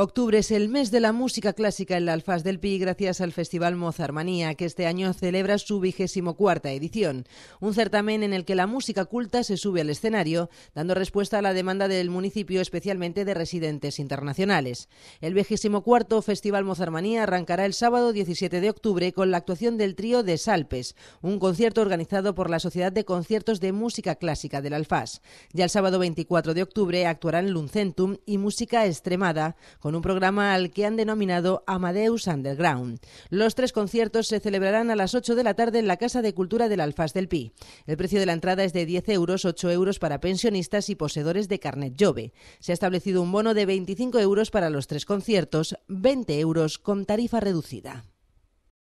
Octubre es el mes de la música clásica en la Alfaz del Pi gracias al Festival Mozarmanía, que este año celebra su vigésimo cuarta edición. Un certamen en el que la música culta se sube al escenario, dando respuesta a la demanda del municipio, especialmente de residentes internacionales. El vigésimo cuarto Festival Mozarmanía arrancará el sábado 17 de octubre con la actuación del trío de Salpes, un concierto organizado por la Sociedad de Conciertos de Música Clásica del Alfaz. Ya el sábado 24 de octubre actuarán Luncentum y Música Extremada, con un programa al que han denominado Amadeus Underground. Los tres conciertos se celebrarán a las 8 de la tarde en la Casa de Cultura del Alfaz del Pi. El precio de la entrada es de 10 euros, 8 euros para pensionistas y poseedores de carnet Jove. Se ha establecido un bono de 25 euros para los tres conciertos, 20 euros con tarifa reducida.